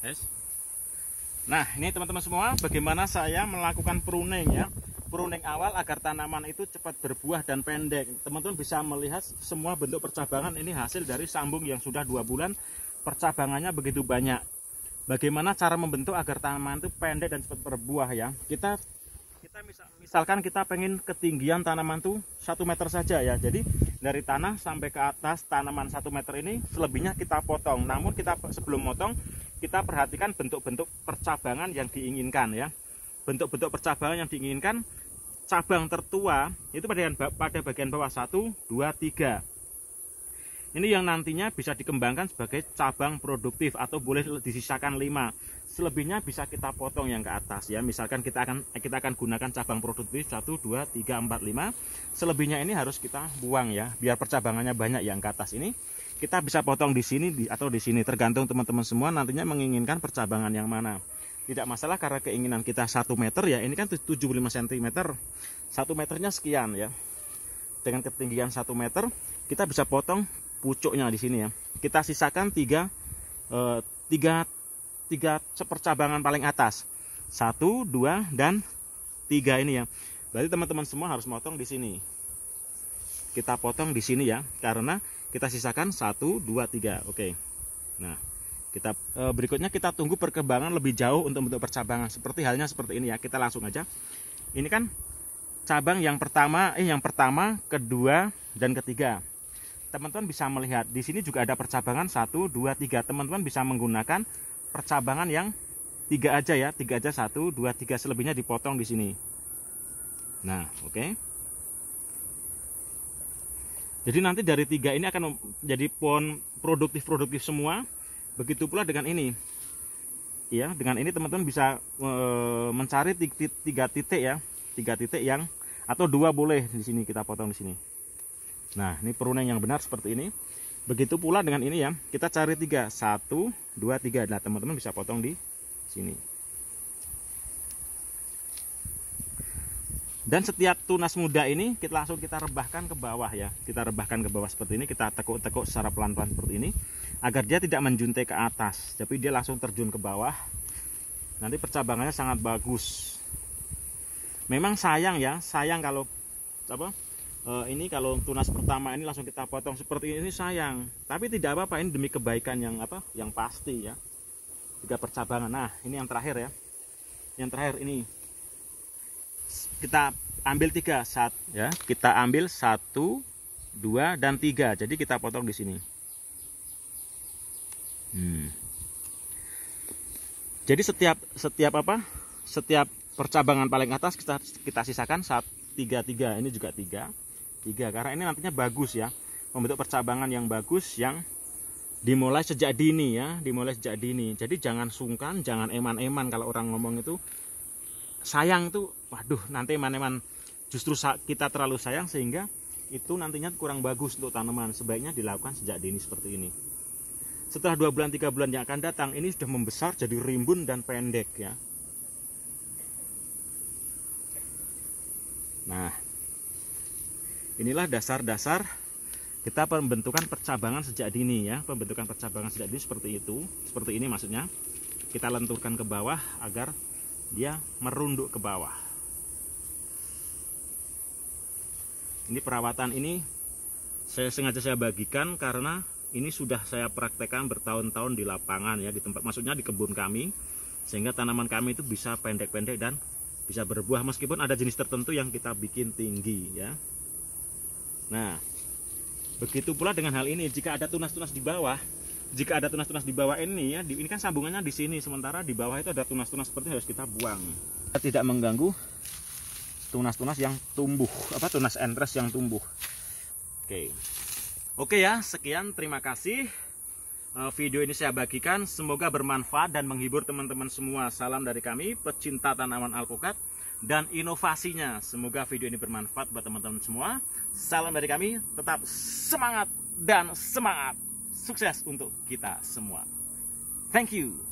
Yes. Nah ini teman-teman semua bagaimana saya melakukan pruning ya Pruning awal agar tanaman itu cepat berbuah dan pendek Teman-teman bisa melihat semua bentuk percabangan ini hasil dari sambung yang sudah dua bulan Percabangannya begitu banyak Bagaimana cara membentuk agar tanaman itu pendek dan cepat berbuah ya Kita kita misal, misalkan kita pengen ketinggian tanaman itu satu meter saja ya Jadi dari tanah sampai ke atas tanaman satu meter ini selebihnya kita potong Namun kita sebelum potong kita perhatikan bentuk-bentuk percabangan yang diinginkan ya. Bentuk-bentuk percabangan yang diinginkan cabang tertua itu pada pada bagian bawah 1 2 3. Ini yang nantinya bisa dikembangkan sebagai cabang produktif atau boleh disisakan 5. Selebihnya bisa kita potong yang ke atas ya. Misalkan kita akan kita akan gunakan cabang produktif 1 2 3 4 5. Selebihnya ini harus kita buang ya biar percabangannya banyak yang ke atas ini kita bisa potong di sini atau di sini tergantung teman-teman semua nantinya menginginkan percabangan yang mana tidak masalah karena keinginan kita 1 meter ya ini kan 75 cm 1 meternya sekian ya dengan ketinggian 1 meter kita bisa potong pucuknya di sini ya kita sisakan 3 3 3 sepercabangan paling atas 1 2 dan 3 ini ya berarti teman-teman semua harus motong di sini kita potong di sini ya karena kita sisakan 1 2 3 oke nah kita e, berikutnya kita tunggu perkembangan lebih jauh untuk bentuk percabangan seperti halnya seperti ini ya kita langsung aja ini kan cabang yang pertama eh yang pertama kedua dan ketiga teman-teman bisa melihat di sini juga ada percabangan 1 2 3 teman-teman bisa menggunakan percabangan yang tiga aja ya tiga aja satu dua tiga selebihnya dipotong di sini nah oke okay. Jadi nanti dari tiga ini akan jadi pohon produktif-produktif semua. Begitu pula dengan ini. Ya, dengan ini teman-teman bisa eh, mencari tiga titik ya, tiga titik yang atau dua boleh di sini kita potong di sini. Nah, ini perunan yang benar seperti ini. Begitu pula dengan ini ya, kita cari tiga, satu, dua, tiga. Nah, teman-teman bisa potong di sini. dan setiap tunas muda ini kita langsung kita rebahkan ke bawah ya kita rebahkan ke bawah seperti ini kita tekuk-tekuk secara pelan-pelan seperti ini agar dia tidak menjuntai ke atas tapi dia langsung terjun ke bawah nanti percabangannya sangat bagus memang sayang ya sayang kalau apa e, ini kalau tunas pertama ini langsung kita potong seperti ini, ini sayang tapi tidak apa-apa ini demi kebaikan yang apa yang pasti ya tiga percabangan nah ini yang terakhir ya yang terakhir ini kita ambil tiga saat ya kita ambil satu dua dan tiga jadi kita potong di sini hmm. jadi setiap setiap apa setiap percabangan paling atas kita kita sisakan saat tiga tiga ini juga tiga tiga karena ini nantinya bagus ya membentuk percabangan yang bagus yang dimulai sejak dini ya dimulai sejak dini jadi jangan sungkan jangan eman-eman kalau orang ngomong itu sayang tuh waduh nanti maneman justru kita terlalu sayang sehingga itu nantinya kurang bagus untuk tanaman sebaiknya dilakukan sejak dini seperti ini setelah dua bulan tiga bulan yang akan datang ini sudah membesar jadi rimbun dan pendek ya nah inilah dasar-dasar kita pembentukan percabangan sejak dini ya pembentukan percabangan sejak dini seperti itu seperti ini maksudnya kita lenturkan ke bawah agar dia merunduk ke bawah ini perawatan ini saya sengaja saya bagikan karena ini sudah saya praktekkan bertahun-tahun di lapangan ya di tempat maksudnya di kebun kami sehingga tanaman kami itu bisa pendek-pendek dan bisa berbuah meskipun ada jenis tertentu yang kita bikin tinggi ya nah begitu pula dengan hal ini jika ada tunas-tunas di bawah jika ada tunas-tunas di bawah ini ya, di, ini kan sambungannya di sini, sementara di bawah itu ada tunas-tunas seperti harus kita buang. Tidak mengganggu tunas-tunas yang tumbuh, apa tunas entres yang tumbuh. Oke, oke ya, sekian terima kasih. Eh, video ini saya bagikan, semoga bermanfaat dan menghibur teman-teman semua. Salam dari kami, pecinta tanaman alpukat dan inovasinya. Semoga video ini bermanfaat buat teman-teman semua. Salam dari kami, tetap semangat dan semangat sukses untuk kita semua. Thank you.